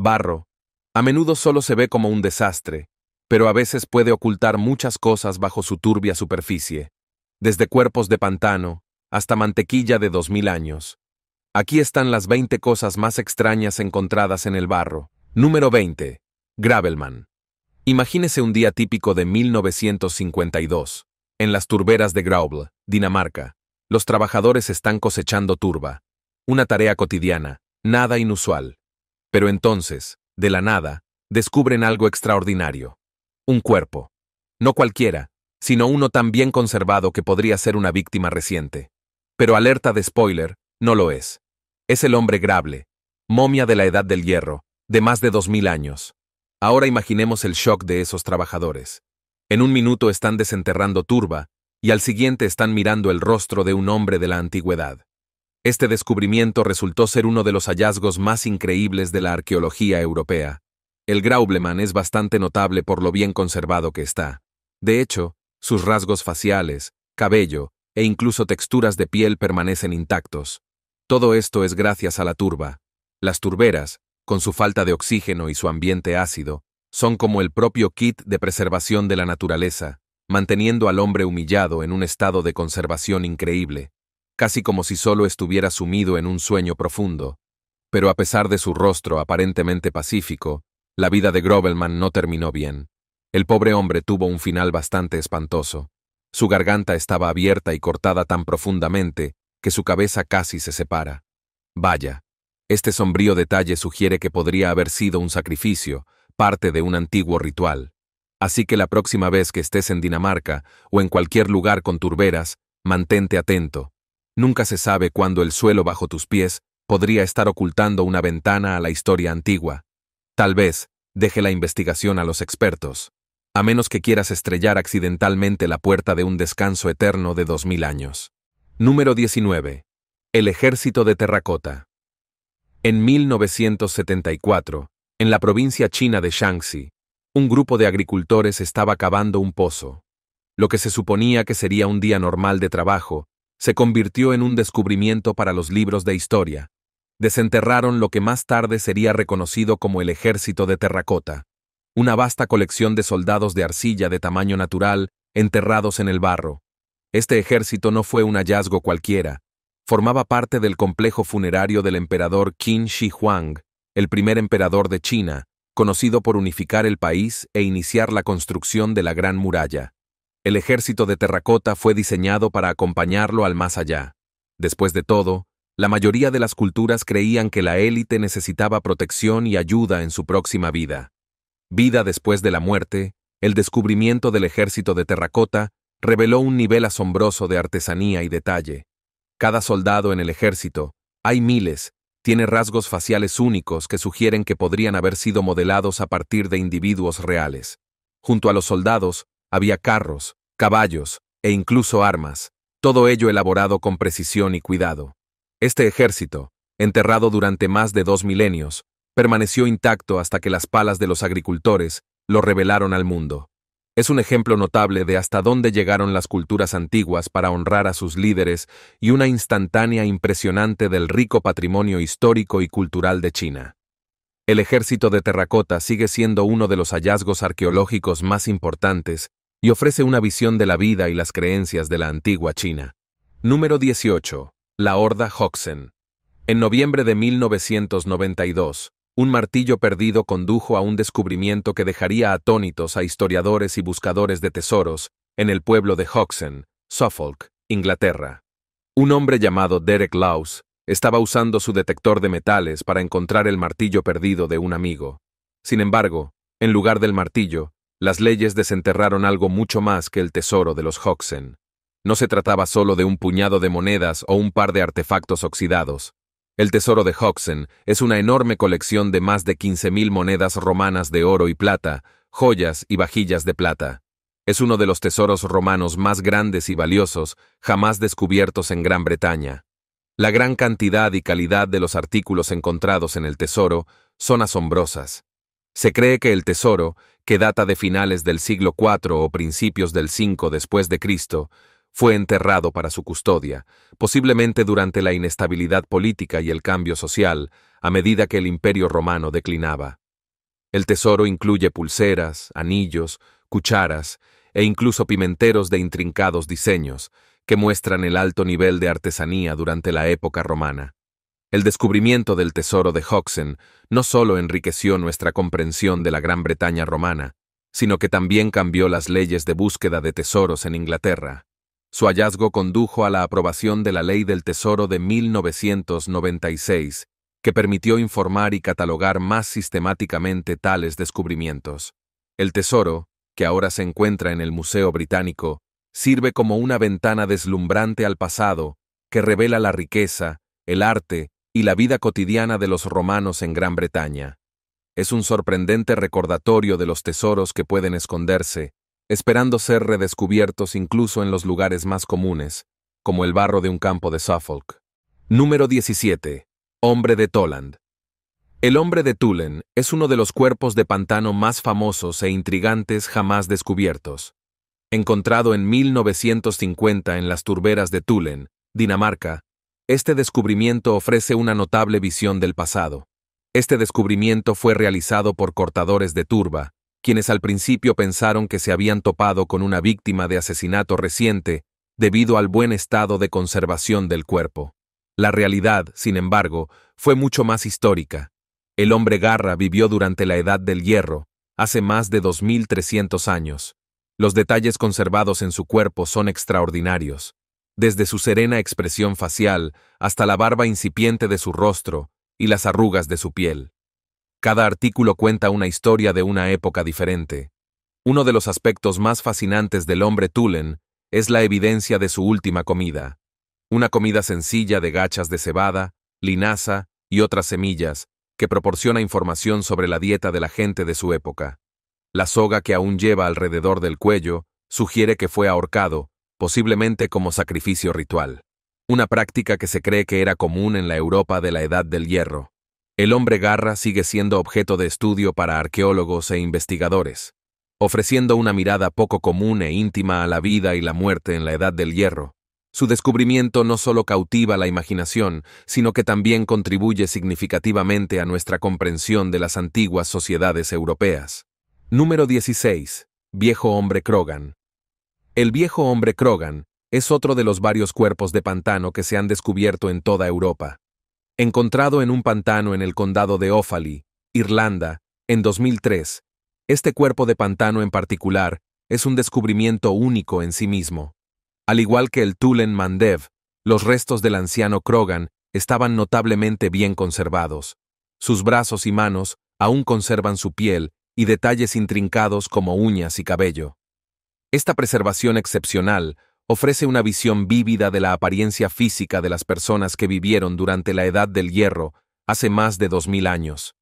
barro, a menudo solo se ve como un desastre, pero a veces puede ocultar muchas cosas bajo su turbia superficie, desde cuerpos de pantano hasta mantequilla de 2000 años. Aquí están las 20 cosas más extrañas encontradas en el barro. Número 20. Gravelman. Imagínese un día típico de 1952. En las turberas de Grauble, Dinamarca, los trabajadores están cosechando turba. Una tarea cotidiana, nada inusual. Pero entonces, de la nada, descubren algo extraordinario. Un cuerpo. No cualquiera, sino uno tan bien conservado que podría ser una víctima reciente. Pero alerta de spoiler, no lo es. Es el hombre grable, momia de la edad del hierro, de más de 2.000 años. Ahora imaginemos el shock de esos trabajadores. En un minuto están desenterrando turba y al siguiente están mirando el rostro de un hombre de la antigüedad. Este descubrimiento resultó ser uno de los hallazgos más increíbles de la arqueología europea. El Graubleman es bastante notable por lo bien conservado que está. De hecho, sus rasgos faciales, cabello e incluso texturas de piel permanecen intactos. Todo esto es gracias a la turba. Las turberas, con su falta de oxígeno y su ambiente ácido, son como el propio kit de preservación de la naturaleza, manteniendo al hombre humillado en un estado de conservación increíble casi como si solo estuviera sumido en un sueño profundo. Pero a pesar de su rostro aparentemente pacífico, la vida de Grovelman no terminó bien. El pobre hombre tuvo un final bastante espantoso. Su garganta estaba abierta y cortada tan profundamente que su cabeza casi se separa. Vaya, este sombrío detalle sugiere que podría haber sido un sacrificio, parte de un antiguo ritual. Así que la próxima vez que estés en Dinamarca o en cualquier lugar con turberas, mantente atento. Nunca se sabe cuándo el suelo bajo tus pies podría estar ocultando una ventana a la historia antigua. Tal vez, deje la investigación a los expertos, a menos que quieras estrellar accidentalmente la puerta de un descanso eterno de 2000 años. Número 19. El ejército de terracota. En 1974, en la provincia china de Shaanxi, un grupo de agricultores estaba cavando un pozo. Lo que se suponía que sería un día normal de trabajo se convirtió en un descubrimiento para los libros de historia. Desenterraron lo que más tarde sería reconocido como el Ejército de Terracota, una vasta colección de soldados de arcilla de tamaño natural enterrados en el barro. Este ejército no fue un hallazgo cualquiera, formaba parte del complejo funerario del emperador Qin Shi Huang, el primer emperador de China, conocido por unificar el país e iniciar la construcción de la Gran Muralla. El ejército de terracota fue diseñado para acompañarlo al más allá. Después de todo, la mayoría de las culturas creían que la élite necesitaba protección y ayuda en su próxima vida. Vida después de la muerte, el descubrimiento del ejército de terracota reveló un nivel asombroso de artesanía y detalle. Cada soldado en el ejército, hay miles, tiene rasgos faciales únicos que sugieren que podrían haber sido modelados a partir de individuos reales. Junto a los soldados, había carros, caballos e incluso armas, todo ello elaborado con precisión y cuidado. Este ejército, enterrado durante más de dos milenios, permaneció intacto hasta que las palas de los agricultores lo revelaron al mundo. Es un ejemplo notable de hasta dónde llegaron las culturas antiguas para honrar a sus líderes y una instantánea impresionante del rico patrimonio histórico y cultural de China. El ejército de terracota sigue siendo uno de los hallazgos arqueológicos más importantes y ofrece una visión de la vida y las creencias de la antigua China. Número 18. La Horda Hoxen. En noviembre de 1992, un martillo perdido condujo a un descubrimiento que dejaría atónitos a historiadores y buscadores de tesoros en el pueblo de Hoxen, Suffolk, Inglaterra. Un hombre llamado Derek Laws estaba usando su detector de metales para encontrar el martillo perdido de un amigo. Sin embargo, en lugar del martillo, las leyes desenterraron algo mucho más que el tesoro de los Hoxen. No se trataba solo de un puñado de monedas o un par de artefactos oxidados. El tesoro de Hoxen es una enorme colección de más de 15.000 monedas romanas de oro y plata, joyas y vajillas de plata. Es uno de los tesoros romanos más grandes y valiosos jamás descubiertos en Gran Bretaña. La gran cantidad y calidad de los artículos encontrados en el tesoro son asombrosas. Se cree que el tesoro, que data de finales del siglo IV o principios del V después de Cristo, fue enterrado para su custodia, posiblemente durante la inestabilidad política y el cambio social, a medida que el imperio romano declinaba. El tesoro incluye pulseras, anillos, cucharas e incluso pimenteros de intrincados diseños, que muestran el alto nivel de artesanía durante la época romana. El descubrimiento del tesoro de Hoxen no solo enriqueció nuestra comprensión de la Gran Bretaña romana, sino que también cambió las leyes de búsqueda de tesoros en Inglaterra. Su hallazgo condujo a la aprobación de la Ley del Tesoro de 1996, que permitió informar y catalogar más sistemáticamente tales descubrimientos. El tesoro, que ahora se encuentra en el Museo Británico, sirve como una ventana deslumbrante al pasado, que revela la riqueza, el arte y la vida cotidiana de los romanos en Gran Bretaña. Es un sorprendente recordatorio de los tesoros que pueden esconderse, esperando ser redescubiertos incluso en los lugares más comunes, como el barro de un campo de Suffolk. Número 17. Hombre de Toland. El hombre de Tulen es uno de los cuerpos de pantano más famosos e intrigantes jamás descubiertos. Encontrado en 1950 en las turberas de Tulen, Dinamarca, este descubrimiento ofrece una notable visión del pasado. Este descubrimiento fue realizado por cortadores de turba, quienes al principio pensaron que se habían topado con una víctima de asesinato reciente debido al buen estado de conservación del cuerpo. La realidad, sin embargo, fue mucho más histórica. El hombre garra vivió durante la Edad del Hierro, hace más de 2.300 años. Los detalles conservados en su cuerpo son extraordinarios desde su serena expresión facial hasta la barba incipiente de su rostro y las arrugas de su piel. Cada artículo cuenta una historia de una época diferente. Uno de los aspectos más fascinantes del hombre Tulen es la evidencia de su última comida. Una comida sencilla de gachas de cebada, linaza y otras semillas, que proporciona información sobre la dieta de la gente de su época. La soga que aún lleva alrededor del cuello sugiere que fue ahorcado, posiblemente como sacrificio ritual, una práctica que se cree que era común en la Europa de la Edad del Hierro. El hombre garra sigue siendo objeto de estudio para arqueólogos e investigadores, ofreciendo una mirada poco común e íntima a la vida y la muerte en la Edad del Hierro. Su descubrimiento no solo cautiva la imaginación, sino que también contribuye significativamente a nuestra comprensión de las antiguas sociedades europeas. Número 16. Viejo hombre Krogan. El viejo hombre Krogan es otro de los varios cuerpos de pantano que se han descubierto en toda Europa. Encontrado en un pantano en el condado de Offaly, Irlanda, en 2003, este cuerpo de pantano en particular es un descubrimiento único en sí mismo. Al igual que el Tulen Mandev, los restos del anciano Krogan estaban notablemente bien conservados. Sus brazos y manos aún conservan su piel y detalles intrincados como uñas y cabello. Esta preservación excepcional ofrece una visión vívida de la apariencia física de las personas que vivieron durante la Edad del Hierro hace más de 2.000 años.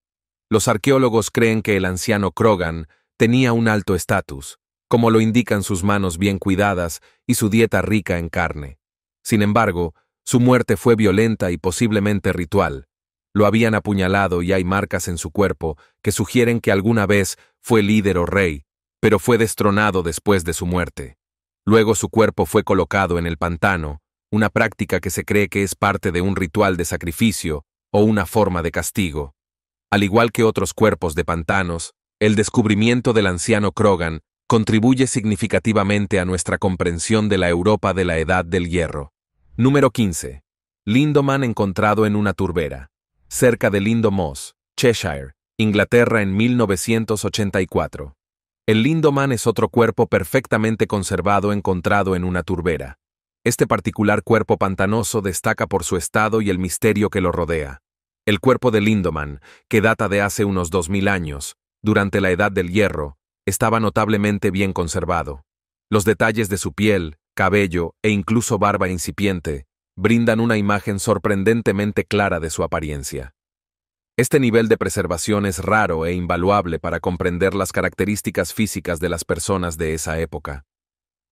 Los arqueólogos creen que el anciano Krogan tenía un alto estatus, como lo indican sus manos bien cuidadas y su dieta rica en carne. Sin embargo, su muerte fue violenta y posiblemente ritual. Lo habían apuñalado y hay marcas en su cuerpo que sugieren que alguna vez fue líder o rey, pero fue destronado después de su muerte. Luego su cuerpo fue colocado en el pantano, una práctica que se cree que es parte de un ritual de sacrificio o una forma de castigo. Al igual que otros cuerpos de pantanos, el descubrimiento del anciano Krogan contribuye significativamente a nuestra comprensión de la Europa de la Edad del Hierro. Número 15. Lindoman encontrado en una turbera, cerca de Lindomoss, Cheshire, Inglaterra en 1984. El Lindoman es otro cuerpo perfectamente conservado encontrado en una turbera. Este particular cuerpo pantanoso destaca por su estado y el misterio que lo rodea. El cuerpo de Lindoman, que data de hace unos 2.000 años, durante la Edad del Hierro, estaba notablemente bien conservado. Los detalles de su piel, cabello e incluso barba incipiente brindan una imagen sorprendentemente clara de su apariencia. Este nivel de preservación es raro e invaluable para comprender las características físicas de las personas de esa época.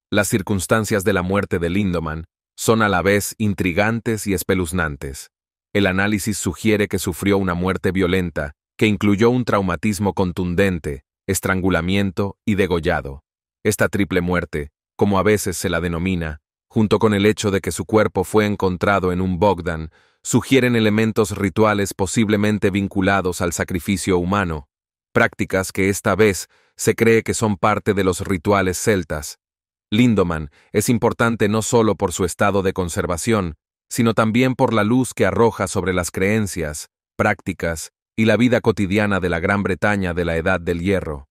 Las circunstancias de la muerte de Lindoman son a la vez intrigantes y espeluznantes. El análisis sugiere que sufrió una muerte violenta que incluyó un traumatismo contundente, estrangulamiento y degollado. Esta triple muerte, como a veces se la denomina, junto con el hecho de que su cuerpo fue encontrado en un Bogdan, sugieren elementos rituales posiblemente vinculados al sacrificio humano, prácticas que esta vez se cree que son parte de los rituales celtas. Lindoman es importante no solo por su estado de conservación, sino también por la luz que arroja sobre las creencias, prácticas y la vida cotidiana de la Gran Bretaña de la Edad del Hierro.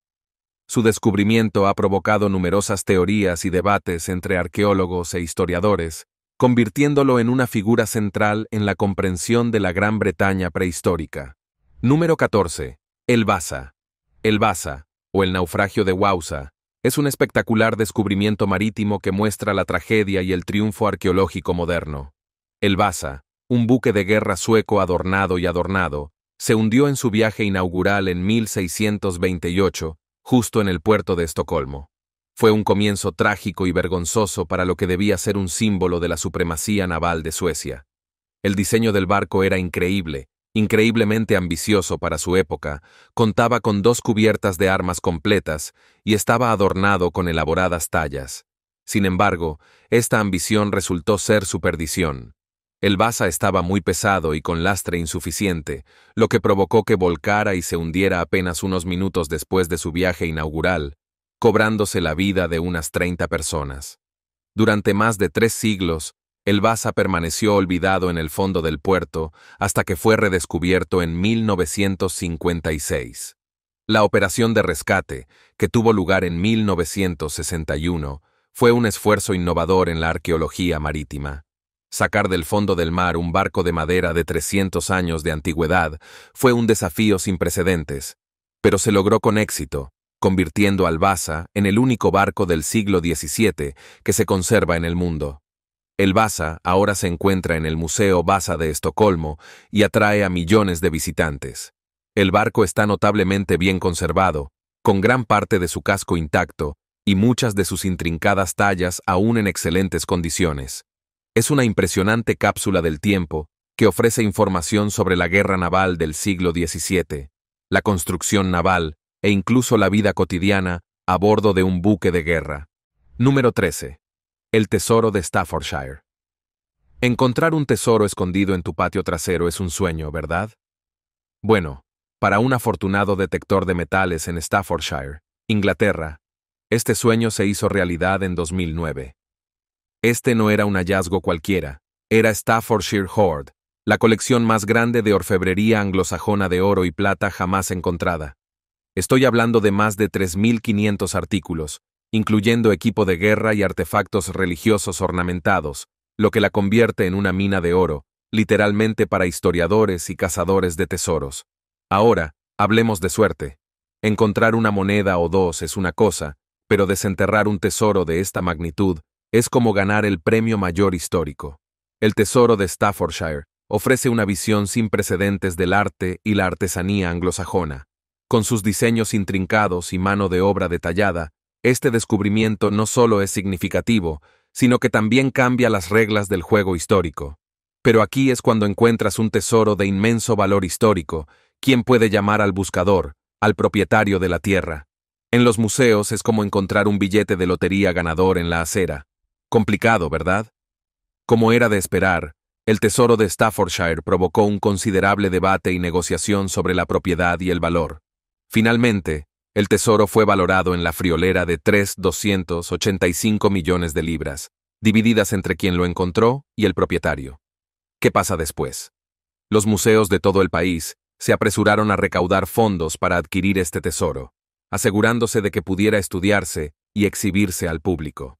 Su descubrimiento ha provocado numerosas teorías y debates entre arqueólogos e historiadores, convirtiéndolo en una figura central en la comprensión de la Gran Bretaña prehistórica. Número 14. El Baza. El Baza, o el naufragio de Wausa, es un espectacular descubrimiento marítimo que muestra la tragedia y el triunfo arqueológico moderno. El Baza, un buque de guerra sueco adornado y adornado, se hundió en su viaje inaugural en 1628, justo en el puerto de Estocolmo. Fue un comienzo trágico y vergonzoso para lo que debía ser un símbolo de la supremacía naval de Suecia. El diseño del barco era increíble, increíblemente ambicioso para su época, contaba con dos cubiertas de armas completas y estaba adornado con elaboradas tallas. Sin embargo, esta ambición resultó ser su perdición. El Baza estaba muy pesado y con lastre insuficiente, lo que provocó que volcara y se hundiera apenas unos minutos después de su viaje inaugural, cobrándose la vida de unas 30 personas. Durante más de tres siglos, el Baza permaneció olvidado en el fondo del puerto hasta que fue redescubierto en 1956. La operación de rescate, que tuvo lugar en 1961, fue un esfuerzo innovador en la arqueología marítima. Sacar del fondo del mar un barco de madera de 300 años de antigüedad fue un desafío sin precedentes, pero se logró con éxito, convirtiendo al Vasa en el único barco del siglo XVII que se conserva en el mundo. El Baza ahora se encuentra en el Museo Baza de Estocolmo y atrae a millones de visitantes. El barco está notablemente bien conservado, con gran parte de su casco intacto y muchas de sus intrincadas tallas aún en excelentes condiciones. Es una impresionante cápsula del tiempo que ofrece información sobre la guerra naval del siglo XVII, la construcción naval, e incluso la vida cotidiana a bordo de un buque de guerra. Número 13. El tesoro de Staffordshire. Encontrar un tesoro escondido en tu patio trasero es un sueño, ¿verdad? Bueno, para un afortunado detector de metales en Staffordshire, Inglaterra, este sueño se hizo realidad en 2009. Este no era un hallazgo cualquiera, era Staffordshire Hoard, la colección más grande de orfebrería anglosajona de oro y plata jamás encontrada. Estoy hablando de más de 3.500 artículos, incluyendo equipo de guerra y artefactos religiosos ornamentados, lo que la convierte en una mina de oro, literalmente para historiadores y cazadores de tesoros. Ahora, hablemos de suerte. Encontrar una moneda o dos es una cosa, pero desenterrar un tesoro de esta magnitud es como ganar el premio mayor histórico. El tesoro de Staffordshire ofrece una visión sin precedentes del arte y la artesanía anglosajona. Con sus diseños intrincados y mano de obra detallada, este descubrimiento no solo es significativo, sino que también cambia las reglas del juego histórico. Pero aquí es cuando encuentras un tesoro de inmenso valor histórico, quien puede llamar al buscador, al propietario de la tierra. En los museos es como encontrar un billete de lotería ganador en la acera. Complicado, ¿verdad? Como era de esperar, el tesoro de Staffordshire provocó un considerable debate y negociación sobre la propiedad y el valor. Finalmente, el tesoro fue valorado en la friolera de 3.285 millones de libras, divididas entre quien lo encontró y el propietario. ¿Qué pasa después? Los museos de todo el país se apresuraron a recaudar fondos para adquirir este tesoro, asegurándose de que pudiera estudiarse y exhibirse al público.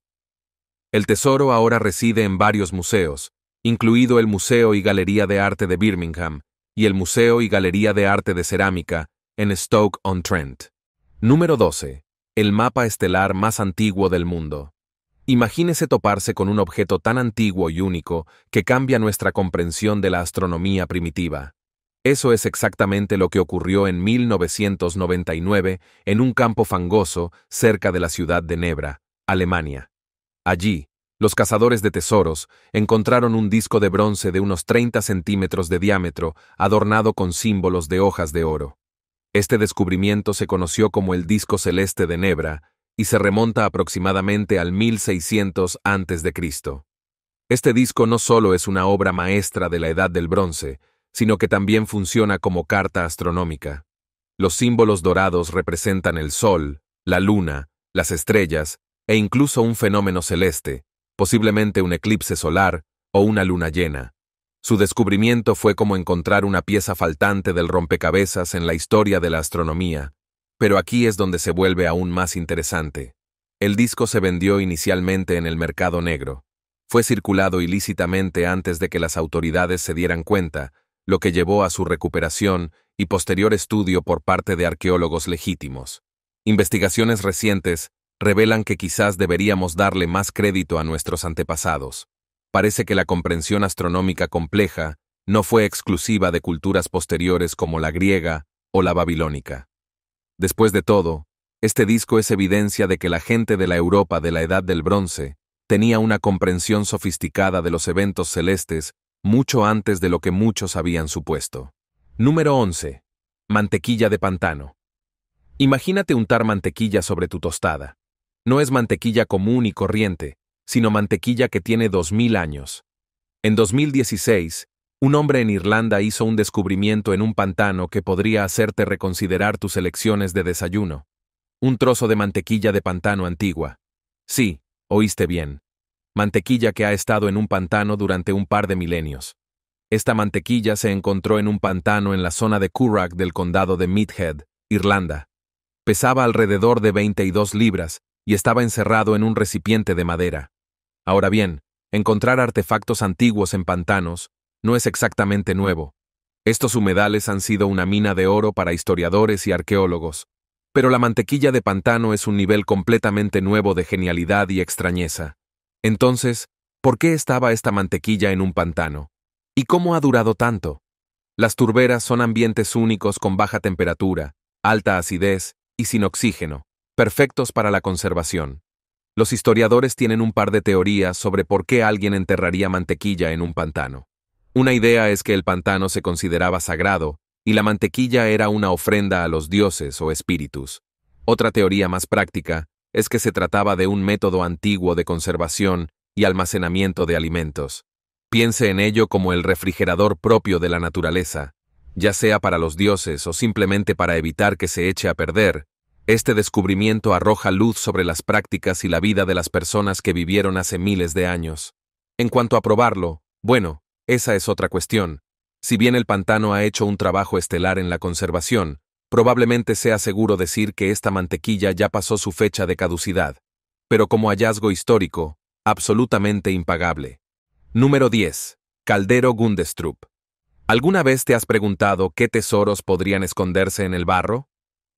El tesoro ahora reside en varios museos, incluido el Museo y Galería de Arte de Birmingham y el Museo y Galería de Arte de Cerámica en Stoke-on-Trent. Número 12. El mapa estelar más antiguo del mundo. Imagínese toparse con un objeto tan antiguo y único que cambia nuestra comprensión de la astronomía primitiva. Eso es exactamente lo que ocurrió en 1999 en un campo fangoso cerca de la ciudad de Nebra, Alemania. Allí, los cazadores de tesoros encontraron un disco de bronce de unos 30 centímetros de diámetro adornado con símbolos de hojas de oro. Este descubrimiento se conoció como el disco celeste de Nebra y se remonta aproximadamente al 1600 a.C. Este disco no solo es una obra maestra de la Edad del Bronce, sino que también funciona como carta astronómica. Los símbolos dorados representan el Sol, la Luna, las estrellas e incluso un fenómeno celeste, posiblemente un eclipse solar o una luna llena. Su descubrimiento fue como encontrar una pieza faltante del rompecabezas en la historia de la astronomía, pero aquí es donde se vuelve aún más interesante. El disco se vendió inicialmente en el mercado negro. Fue circulado ilícitamente antes de que las autoridades se dieran cuenta, lo que llevó a su recuperación y posterior estudio por parte de arqueólogos legítimos. Investigaciones recientes revelan que quizás deberíamos darle más crédito a nuestros antepasados parece que la comprensión astronómica compleja no fue exclusiva de culturas posteriores como la griega o la babilónica. Después de todo, este disco es evidencia de que la gente de la Europa de la Edad del Bronce tenía una comprensión sofisticada de los eventos celestes mucho antes de lo que muchos habían supuesto. Número 11. Mantequilla de pantano. Imagínate untar mantequilla sobre tu tostada. No es mantequilla común y corriente, sino mantequilla que tiene 2.000 años. En 2016, un hombre en Irlanda hizo un descubrimiento en un pantano que podría hacerte reconsiderar tus elecciones de desayuno. Un trozo de mantequilla de pantano antigua. Sí, oíste bien. Mantequilla que ha estado en un pantano durante un par de milenios. Esta mantequilla se encontró en un pantano en la zona de Curragh del condado de Midhead, Irlanda. Pesaba alrededor de 22 libras y estaba encerrado en un recipiente de madera. Ahora bien, encontrar artefactos antiguos en pantanos no es exactamente nuevo. Estos humedales han sido una mina de oro para historiadores y arqueólogos, pero la mantequilla de pantano es un nivel completamente nuevo de genialidad y extrañeza. Entonces, ¿por qué estaba esta mantequilla en un pantano? ¿Y cómo ha durado tanto? Las turberas son ambientes únicos con baja temperatura, alta acidez y sin oxígeno, perfectos para la conservación. Los historiadores tienen un par de teorías sobre por qué alguien enterraría mantequilla en un pantano. Una idea es que el pantano se consideraba sagrado y la mantequilla era una ofrenda a los dioses o espíritus. Otra teoría más práctica es que se trataba de un método antiguo de conservación y almacenamiento de alimentos. Piense en ello como el refrigerador propio de la naturaleza, ya sea para los dioses o simplemente para evitar que se eche a perder, este descubrimiento arroja luz sobre las prácticas y la vida de las personas que vivieron hace miles de años. En cuanto a probarlo, bueno, esa es otra cuestión. Si bien el pantano ha hecho un trabajo estelar en la conservación, probablemente sea seguro decir que esta mantequilla ya pasó su fecha de caducidad, pero como hallazgo histórico, absolutamente impagable. Número 10. Caldero Gundestrup. ¿Alguna vez te has preguntado qué tesoros podrían esconderse en el barro?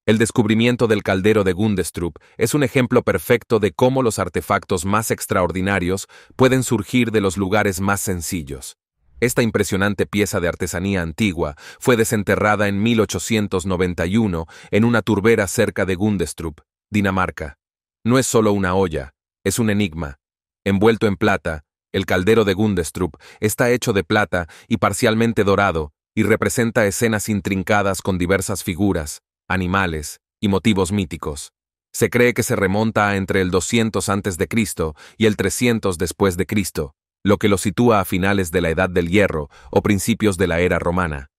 El descubrimiento del caldero de Gundestrup es un ejemplo perfecto de cómo los artefactos más extraordinarios pueden surgir de los lugares más sencillos. Esta impresionante pieza de artesanía antigua fue desenterrada en 1891 en una turbera cerca de Gundestrup, Dinamarca. No es solo una olla, es un enigma. Envuelto en plata, el caldero de Gundestrup está hecho de plata y parcialmente dorado y representa escenas intrincadas con diversas figuras, animales y motivos míticos. Se cree que se remonta a entre el 200 a.C. y el 300 después de Cristo, lo que lo sitúa a finales de la Edad del Hierro o principios de la Era Romana.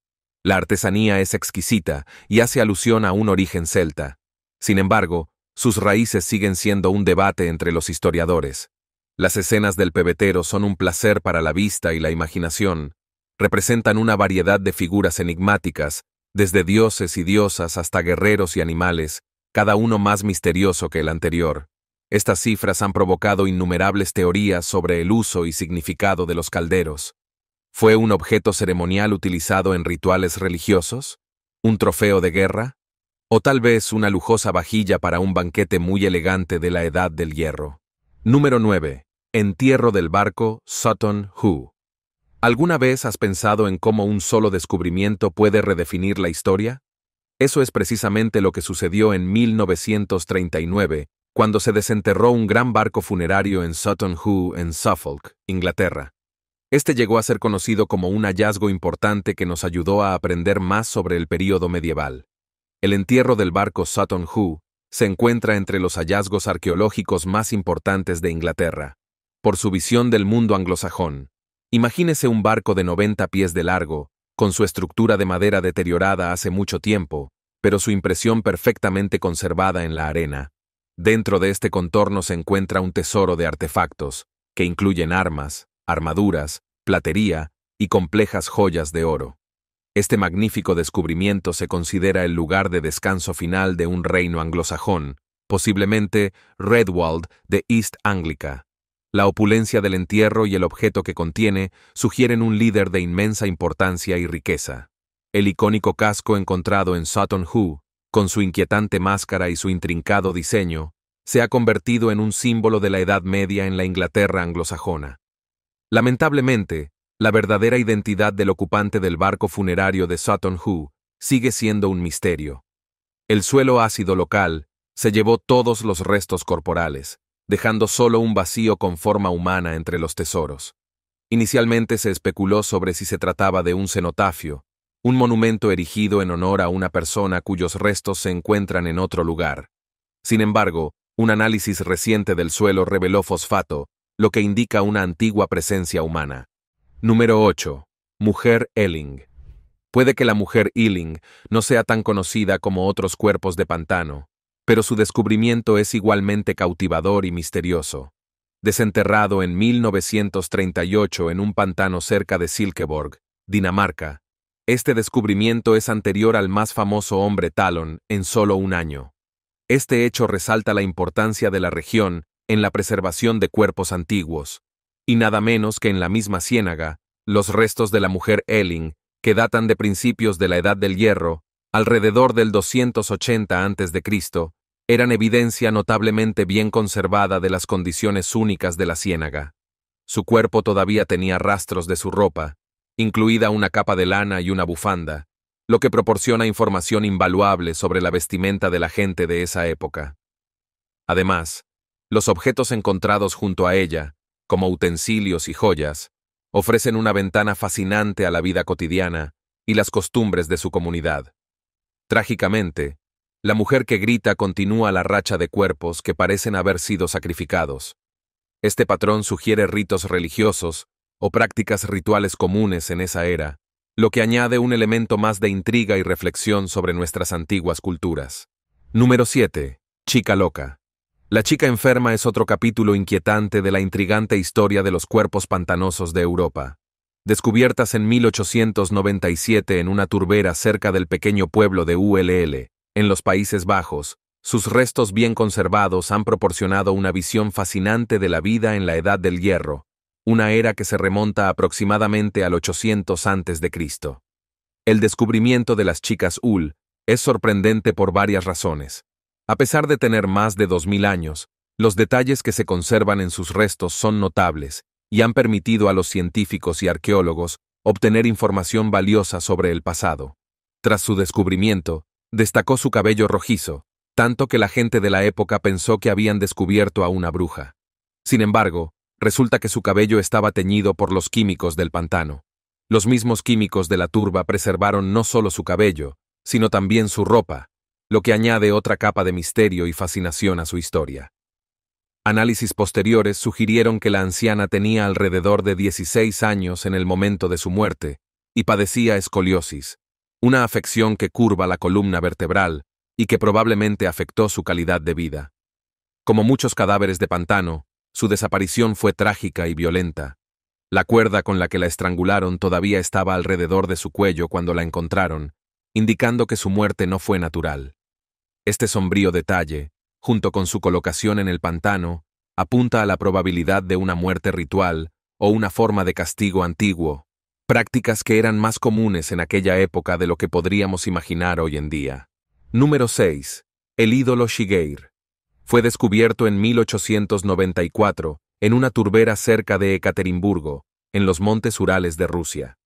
La artesanía es exquisita y hace alusión a un origen celta. Sin embargo, sus raíces siguen siendo un debate entre los historiadores. Las escenas del pebetero son un placer para la vista y la imaginación. Representan una variedad de figuras enigmáticas desde dioses y diosas hasta guerreros y animales, cada uno más misterioso que el anterior. Estas cifras han provocado innumerables teorías sobre el uso y significado de los calderos. ¿Fue un objeto ceremonial utilizado en rituales religiosos? ¿Un trofeo de guerra? ¿O tal vez una lujosa vajilla para un banquete muy elegante de la Edad del Hierro? Número 9. Entierro del barco Sutton Hoo. ¿Alguna vez has pensado en cómo un solo descubrimiento puede redefinir la historia? Eso es precisamente lo que sucedió en 1939, cuando se desenterró un gran barco funerario en Sutton Hoo, en Suffolk, Inglaterra. Este llegó a ser conocido como un hallazgo importante que nos ayudó a aprender más sobre el período medieval. El entierro del barco Sutton Hoo se encuentra entre los hallazgos arqueológicos más importantes de Inglaterra, por su visión del mundo anglosajón. Imagínese un barco de 90 pies de largo, con su estructura de madera deteriorada hace mucho tiempo, pero su impresión perfectamente conservada en la arena. Dentro de este contorno se encuentra un tesoro de artefactos, que incluyen armas, armaduras, platería y complejas joyas de oro. Este magnífico descubrimiento se considera el lugar de descanso final de un reino anglosajón, posiblemente Redwald de East Anglica. La opulencia del entierro y el objeto que contiene sugieren un líder de inmensa importancia y riqueza. El icónico casco encontrado en Sutton Hoo, con su inquietante máscara y su intrincado diseño, se ha convertido en un símbolo de la Edad Media en la Inglaterra anglosajona. Lamentablemente, la verdadera identidad del ocupante del barco funerario de Sutton Hoo sigue siendo un misterio. El suelo ácido local se llevó todos los restos corporales, dejando solo un vacío con forma humana entre los tesoros. Inicialmente se especuló sobre si se trataba de un cenotafio, un monumento erigido en honor a una persona cuyos restos se encuentran en otro lugar. Sin embargo, un análisis reciente del suelo reveló fosfato, lo que indica una antigua presencia humana. Número 8. Mujer Elling. Puede que la mujer Ealing no sea tan conocida como otros cuerpos de pantano, pero su descubrimiento es igualmente cautivador y misterioso. Desenterrado en 1938 en un pantano cerca de Silkeborg, Dinamarca, este descubrimiento es anterior al más famoso hombre Talon en solo un año. Este hecho resalta la importancia de la región en la preservación de cuerpos antiguos, y nada menos que en la misma ciénaga, los restos de la mujer Elling, que datan de principios de la Edad del Hierro, alrededor del 280 a.C., eran evidencia notablemente bien conservada de las condiciones únicas de la ciénaga. Su cuerpo todavía tenía rastros de su ropa, incluida una capa de lana y una bufanda, lo que proporciona información invaluable sobre la vestimenta de la gente de esa época. Además, los objetos encontrados junto a ella, como utensilios y joyas, ofrecen una ventana fascinante a la vida cotidiana y las costumbres de su comunidad. Trágicamente, la mujer que grita continúa la racha de cuerpos que parecen haber sido sacrificados. Este patrón sugiere ritos religiosos o prácticas rituales comunes en esa era, lo que añade un elemento más de intriga y reflexión sobre nuestras antiguas culturas. Número 7. Chica loca. La chica enferma es otro capítulo inquietante de la intrigante historia de los cuerpos pantanosos de Europa. Descubiertas en 1897 en una turbera cerca del pequeño pueblo de ULL, en los Países Bajos, sus restos bien conservados han proporcionado una visión fascinante de la vida en la Edad del Hierro, una era que se remonta aproximadamente al 800 a.C. El descubrimiento de las chicas Ul es sorprendente por varias razones. A pesar de tener más de 2.000 años, los detalles que se conservan en sus restos son notables y han permitido a los científicos y arqueólogos obtener información valiosa sobre el pasado. Tras su descubrimiento, Destacó su cabello rojizo, tanto que la gente de la época pensó que habían descubierto a una bruja. Sin embargo, resulta que su cabello estaba teñido por los químicos del pantano. Los mismos químicos de la turba preservaron no solo su cabello, sino también su ropa, lo que añade otra capa de misterio y fascinación a su historia. Análisis posteriores sugirieron que la anciana tenía alrededor de 16 años en el momento de su muerte y padecía escoliosis, una afección que curva la columna vertebral y que probablemente afectó su calidad de vida. Como muchos cadáveres de pantano, su desaparición fue trágica y violenta. La cuerda con la que la estrangularon todavía estaba alrededor de su cuello cuando la encontraron, indicando que su muerte no fue natural. Este sombrío detalle, junto con su colocación en el pantano, apunta a la probabilidad de una muerte ritual o una forma de castigo antiguo, prácticas que eran más comunes en aquella época de lo que podríamos imaginar hoy en día. Número 6. El ídolo Shigeir. Fue descubierto en 1894 en una turbera cerca de Ekaterimburgo, en los montes Urales de Rusia.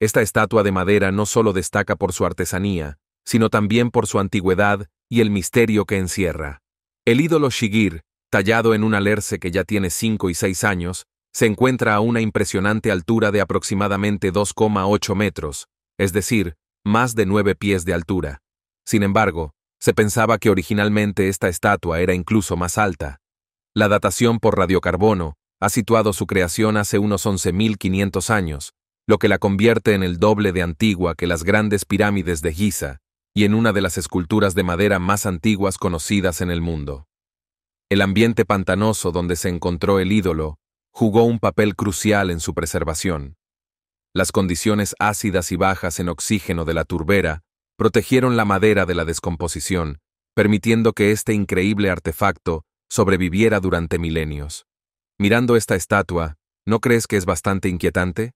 Esta estatua de madera no solo destaca por su artesanía, sino también por su antigüedad y el misterio que encierra. El ídolo Shigir, tallado en un alerce que ya tiene 5 y 6 años, se encuentra a una impresionante altura de aproximadamente 2,8 metros, es decir, más de 9 pies de altura. Sin embargo, se pensaba que originalmente esta estatua era incluso más alta. La datación por radiocarbono ha situado su creación hace unos 11.500 años, lo que la convierte en el doble de antigua que las grandes pirámides de Giza y en una de las esculturas de madera más antiguas conocidas en el mundo. El ambiente pantanoso donde se encontró el ídolo jugó un papel crucial en su preservación. Las condiciones ácidas y bajas en oxígeno de la turbera protegieron la madera de la descomposición, permitiendo que este increíble artefacto sobreviviera durante milenios. Mirando esta estatua, ¿no crees que es bastante inquietante?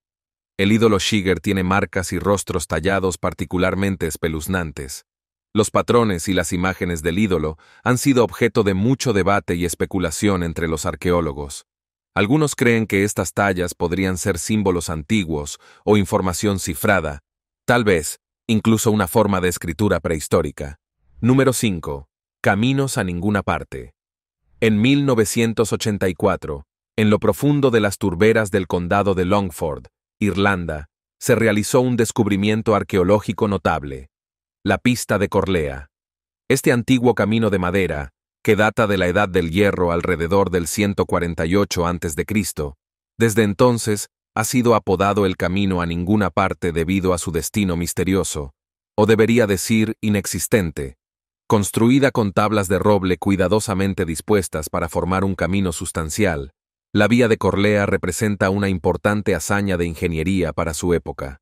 El ídolo Shiger tiene marcas y rostros tallados particularmente espeluznantes. Los patrones y las imágenes del ídolo han sido objeto de mucho debate y especulación entre los arqueólogos. Algunos creen que estas tallas podrían ser símbolos antiguos o información cifrada, tal vez incluso una forma de escritura prehistórica. Número 5. Caminos a ninguna parte. En 1984, en lo profundo de las turberas del condado de Longford, Irlanda, se realizó un descubrimiento arqueológico notable, la pista de Corlea. Este antiguo camino de madera, que data de la Edad del Hierro alrededor del 148 a.C., desde entonces ha sido apodado el camino a ninguna parte debido a su destino misterioso, o debería decir inexistente, construida con tablas de roble cuidadosamente dispuestas para formar un camino sustancial, la vía de Corlea representa una importante hazaña de ingeniería para su época.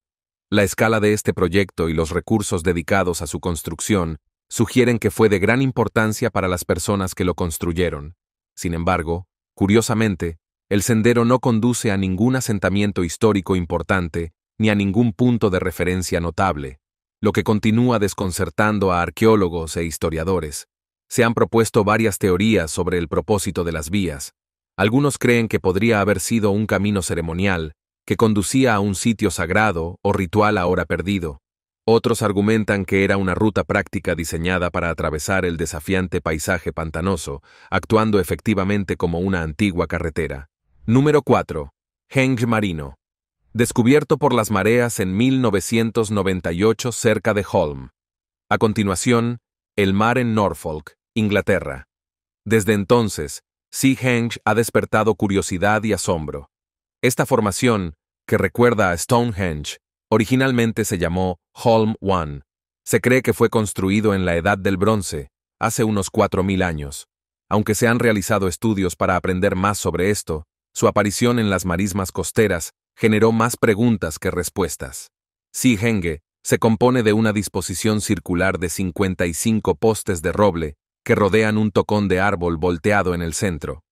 La escala de este proyecto y los recursos dedicados a su construcción sugieren que fue de gran importancia para las personas que lo construyeron. Sin embargo, curiosamente, el sendero no conduce a ningún asentamiento histórico importante ni a ningún punto de referencia notable, lo que continúa desconcertando a arqueólogos e historiadores. Se han propuesto varias teorías sobre el propósito de las vías. Algunos creen que podría haber sido un camino ceremonial, que conducía a un sitio sagrado o ritual ahora perdido. Otros argumentan que era una ruta práctica diseñada para atravesar el desafiante paisaje pantanoso, actuando efectivamente como una antigua carretera. Número 4. Heng Marino. Descubierto por las mareas en 1998 cerca de Holm. A continuación, el mar en Norfolk, Inglaterra. Desde entonces, Sea Henge ha despertado curiosidad y asombro. Esta formación, que recuerda a Stonehenge, Originalmente se llamó Holm One. Se cree que fue construido en la Edad del Bronce, hace unos 4.000 años. Aunque se han realizado estudios para aprender más sobre esto, su aparición en las marismas costeras generó más preguntas que respuestas. Henge se compone de una disposición circular de 55 postes de roble que rodean un tocón de árbol volteado en el centro.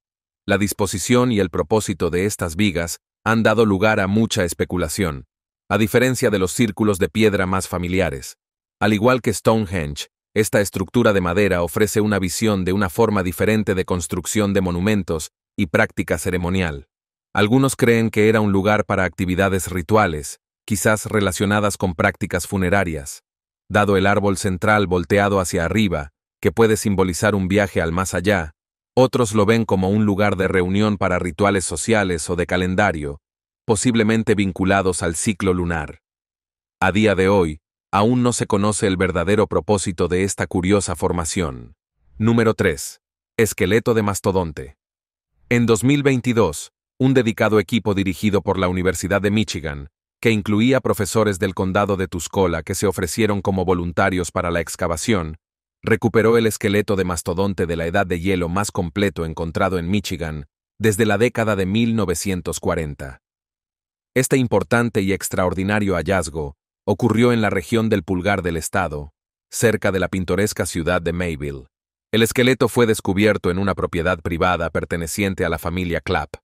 La disposición y el propósito de estas vigas han dado lugar a mucha especulación a diferencia de los círculos de piedra más familiares. Al igual que Stonehenge, esta estructura de madera ofrece una visión de una forma diferente de construcción de monumentos y práctica ceremonial. Algunos creen que era un lugar para actividades rituales, quizás relacionadas con prácticas funerarias. Dado el árbol central volteado hacia arriba, que puede simbolizar un viaje al más allá, otros lo ven como un lugar de reunión para rituales sociales o de calendario, posiblemente vinculados al ciclo lunar. A día de hoy, aún no se conoce el verdadero propósito de esta curiosa formación. Número 3. Esqueleto de mastodonte. En 2022, un dedicado equipo dirigido por la Universidad de Michigan, que incluía profesores del condado de Tuscola que se ofrecieron como voluntarios para la excavación, recuperó el esqueleto de mastodonte de la edad de hielo más completo encontrado en Michigan desde la década de 1940. Este importante y extraordinario hallazgo ocurrió en la región del Pulgar del Estado, cerca de la pintoresca ciudad de Mayville. El esqueleto fue descubierto en una propiedad privada perteneciente a la familia Clapp.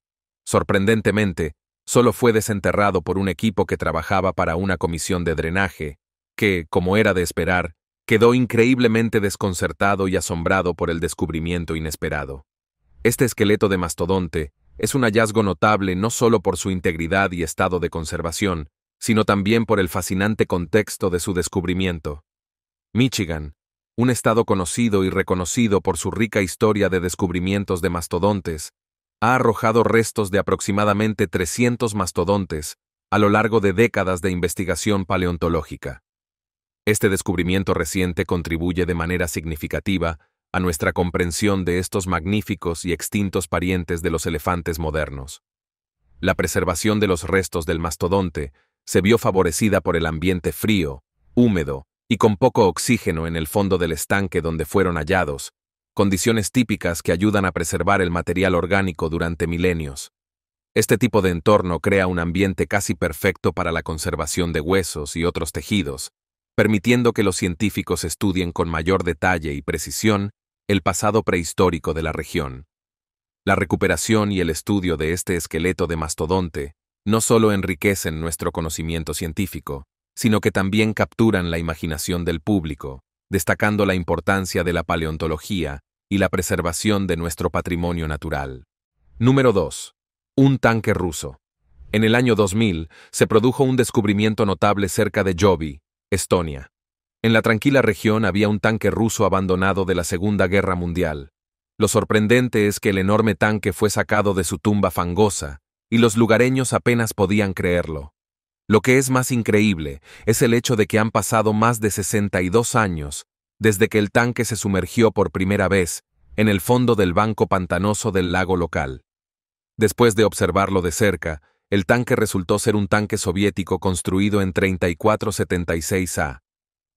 Sorprendentemente, solo fue desenterrado por un equipo que trabajaba para una comisión de drenaje, que, como era de esperar, quedó increíblemente desconcertado y asombrado por el descubrimiento inesperado. Este esqueleto de mastodonte es un hallazgo notable no solo por su integridad y estado de conservación, sino también por el fascinante contexto de su descubrimiento. Michigan, un estado conocido y reconocido por su rica historia de descubrimientos de mastodontes, ha arrojado restos de aproximadamente 300 mastodontes a lo largo de décadas de investigación paleontológica. Este descubrimiento reciente contribuye de manera significativa a nuestra comprensión de estos magníficos y extintos parientes de los elefantes modernos. La preservación de los restos del mastodonte se vio favorecida por el ambiente frío, húmedo y con poco oxígeno en el fondo del estanque donde fueron hallados, condiciones típicas que ayudan a preservar el material orgánico durante milenios. Este tipo de entorno crea un ambiente casi perfecto para la conservación de huesos y otros tejidos, permitiendo que los científicos estudien con mayor detalle y precisión el pasado prehistórico de la región. La recuperación y el estudio de este esqueleto de mastodonte no solo enriquecen nuestro conocimiento científico, sino que también capturan la imaginación del público, destacando la importancia de la paleontología y la preservación de nuestro patrimonio natural. Número 2. Un tanque ruso. En el año 2000 se produjo un descubrimiento notable cerca de Jovi, Estonia. En la tranquila región había un tanque ruso abandonado de la Segunda Guerra Mundial. Lo sorprendente es que el enorme tanque fue sacado de su tumba fangosa, y los lugareños apenas podían creerlo. Lo que es más increíble es el hecho de que han pasado más de 62 años desde que el tanque se sumergió por primera vez en el fondo del banco pantanoso del lago local. Después de observarlo de cerca, el tanque resultó ser un tanque soviético construido en 3476A.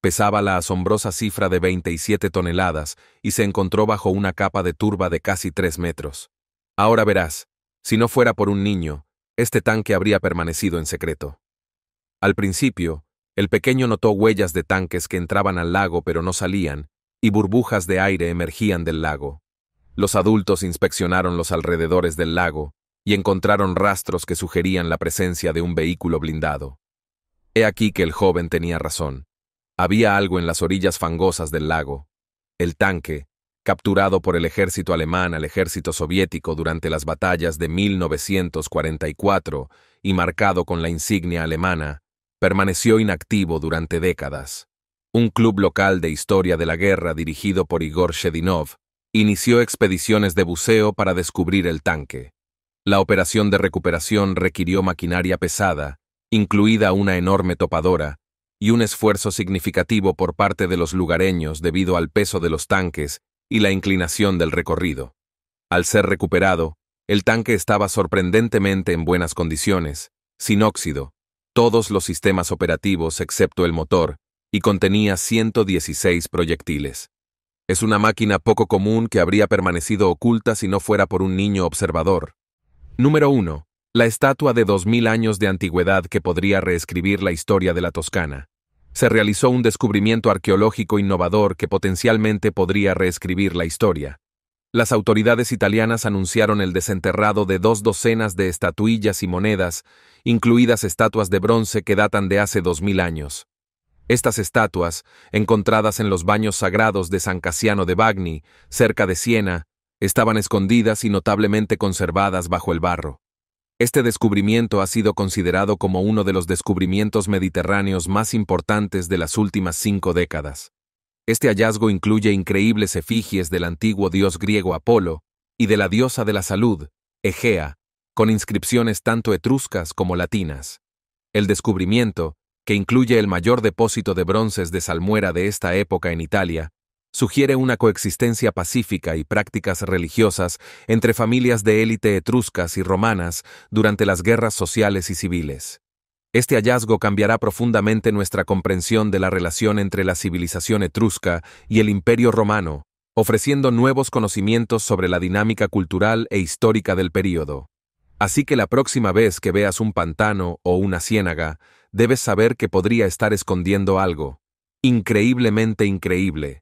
Pesaba la asombrosa cifra de 27 toneladas y se encontró bajo una capa de turba de casi 3 metros. Ahora verás, si no fuera por un niño, este tanque habría permanecido en secreto. Al principio, el pequeño notó huellas de tanques que entraban al lago pero no salían, y burbujas de aire emergían del lago. Los adultos inspeccionaron los alrededores del lago, y encontraron rastros que sugerían la presencia de un vehículo blindado. He aquí que el joven tenía razón. Había algo en las orillas fangosas del lago. El tanque, capturado por el ejército alemán al ejército soviético durante las batallas de 1944 y marcado con la insignia alemana, permaneció inactivo durante décadas. Un club local de historia de la guerra dirigido por Igor Shedinov inició expediciones de buceo para descubrir el tanque. La operación de recuperación requirió maquinaria pesada, incluida una enorme topadora, y un esfuerzo significativo por parte de los lugareños debido al peso de los tanques y la inclinación del recorrido. Al ser recuperado, el tanque estaba sorprendentemente en buenas condiciones, sin óxido, todos los sistemas operativos excepto el motor, y contenía 116 proyectiles. Es una máquina poco común que habría permanecido oculta si no fuera por un niño observador, Número 1. La estatua de 2.000 años de antigüedad que podría reescribir la historia de la Toscana. Se realizó un descubrimiento arqueológico innovador que potencialmente podría reescribir la historia. Las autoridades italianas anunciaron el desenterrado de dos docenas de estatuillas y monedas, incluidas estatuas de bronce que datan de hace 2.000 años. Estas estatuas, encontradas en los baños sagrados de San Casiano de Bagni, cerca de Siena, Estaban escondidas y notablemente conservadas bajo el barro. Este descubrimiento ha sido considerado como uno de los descubrimientos mediterráneos más importantes de las últimas cinco décadas. Este hallazgo incluye increíbles efigies del antiguo dios griego Apolo y de la diosa de la salud, Egea, con inscripciones tanto etruscas como latinas. El descubrimiento, que incluye el mayor depósito de bronces de salmuera de esta época en Italia, sugiere una coexistencia pacífica y prácticas religiosas entre familias de élite etruscas y romanas durante las guerras sociales y civiles. Este hallazgo cambiará profundamente nuestra comprensión de la relación entre la civilización etrusca y el imperio romano, ofreciendo nuevos conocimientos sobre la dinámica cultural e histórica del período. Así que la próxima vez que veas un pantano o una ciénaga, debes saber que podría estar escondiendo algo. Increíblemente increíble.